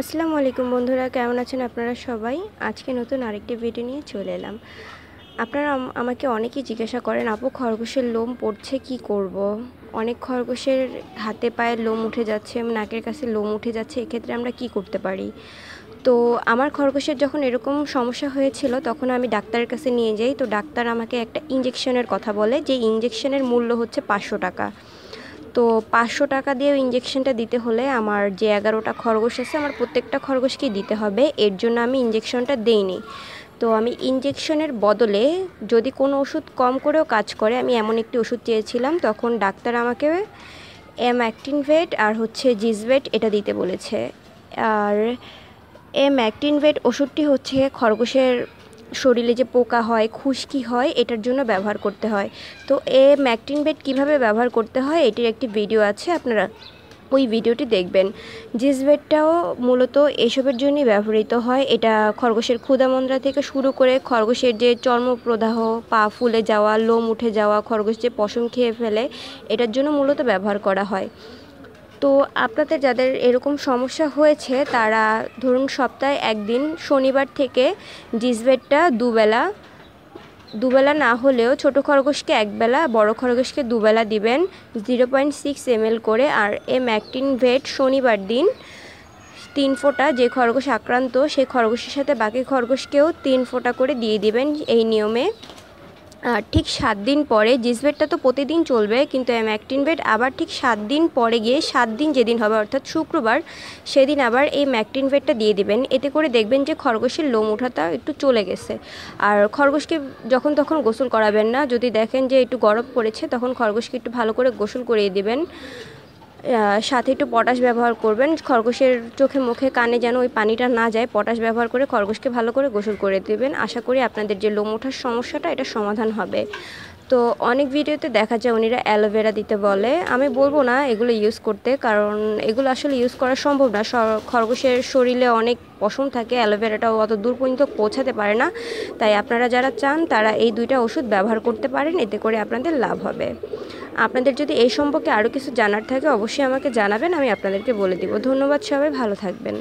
আসসালামু আলাইকুম বন্ধুরা কেমন আছেন আপনারা সবাই আজকে নতুন আরেকটি ভিডিও নিয়ে চলে এলাম আপনারা আমাকে অনেকেই জিজ্ঞাসা করেন আপু খরগোশের লোম পড়ছে কি করব। অনেক খরগোশের হাতে পায়ে লোম উঠে যাচ্ছে নাকের কাছে লোম উঠে যাচ্ছে এক্ষেত্রে আমরা কি করতে পারি তো আমার খরগোশের যখন এরকম সমস্যা হয়েছিল তখন আমি ডাক্তারের কাছে নিয়ে যাই তো ডাক্তার আমাকে একটা ইঞ্জেকশনের কথা বলে যে ইঞ্জেকশনের মূল্য হচ্ছে পাঁচশো টাকা তো পাঁচশো টাকা দিয়ে ইঞ্জেকশনটা দিতে হলে আমার যে এগারোটা খরগোশ আছে আমার প্রত্যেকটা খরগোশকেই দিতে হবে এর জন্য আমি ইঞ্জেকশনটা দেইনি তো আমি ইঞ্জেকশনের বদলে যদি কোনো ওষুধ কম করেও কাজ করে আমি এমন একটি ওষুধ চেয়েছিলাম তখন ডাক্তার আমাকে এম অ্যাক্টিনভেট আর হচ্ছে জিজভেট এটা দিতে বলেছে আর এম অ্যাক্টিনভেট ওষুধটি হচ্ছে খরগোশের শরীরে যে পোকা হয় খুশকি হয় এটার জন্য ব্যবহার করতে হয় তো এ ম্যাকটিন বেড কীভাবে ব্যবহার করতে হয় এটির একটি ভিডিও আছে আপনারা ওই ভিডিওটি দেখবেন জিস বেডটাও মূলত এসবের জন্যই ব্যবহৃত হয় এটা খরগোশের ক্ষুদামন্দ্রা থেকে শুরু করে খরগোশের যে চর্মপ্রদাহ পা ফুলে যাওয়া লোম উঠে যাওয়া খরগোশ যে পশম খেয়ে ফেলে এটার জন্য মূলত ব্যবহার করা হয় তো আপনাদের যাদের এরকম সমস্যা হয়েছে তারা ধরুন সপ্তাহে একদিন শনিবার থেকে ডিসবেটটা দুবেলা দুবেলা না হলেও ছোট খরগোশকে একবেলা বড় খরগোশকে দুবেলা দিবেন জিরো পয়েন্ট সিক্স এমএল করে আর এম অ্যাক্টিন ভেট শনিবার দিন তিন ফোঁটা যে খরগোশ আক্রান্ত সেই খরগোশের সাথে বাকি খরগোশকেও তিন ফোঁটা করে দিয়ে দিবেন এই নিয়মে ঠিক সাত দিন পরে জিসবেটটা তো প্রতিদিন চলবে কিন্তু ম্যাকটিন বেড আবার ঠিক সাত দিন পরে গিয়ে সাত দিন যেদিন হবে অর্থাৎ শুক্রবার সেদিন আবার এই ম্যাকটিন বেডটা দিয়ে দিবেন এতে করে দেখবেন যে খরগোশের লোম উঠাটা একটু চলে গেছে আর খরগোশকে যখন তখন গোসল করাবেন না যদি দেখেন যে একটু গরম পড়েছে তখন খরগোশকে একটু ভালো করে গোসল করিয়ে দেবেন সাথে একটু পটাশ ব্যবহার করবেন খরগোশের চোখে মুখে কানে যেন ওই পানিটা না যায় পটাশ ব্যবহার করে খরগোশকে ভালো করে গোসল করে দেবেন আশা করি আপনাদের যে লোম ওঠার সমস্যাটা এটা সমাধান হবে তো অনেক ভিডিওতে দেখা যায় উনিরা অ্যালোভেরা দিতে বলে আমি বলবো না এগুলো ইউজ করতে কারণ এগুলো আসলে ইউজ করা সম্ভব না খরগোশের শরীরে অনেক পশম থাকে অ্যালোভেরাটাও অত দূর পর্যন্ত পৌঁছাতে পারে না তাই আপনারা যারা চান তারা এই দুইটা ওষুধ ব্যবহার করতে পারেন এতে করে আপনাদের লাভ হবে আপনাদের যদি এই সম্পর্কে আরও কিছু জানার থাকে অবশ্যই আমাকে জানাবেন আমি আপনাদেরকে বলে দিব ধন্যবাদ সবাই ভালো থাকবেন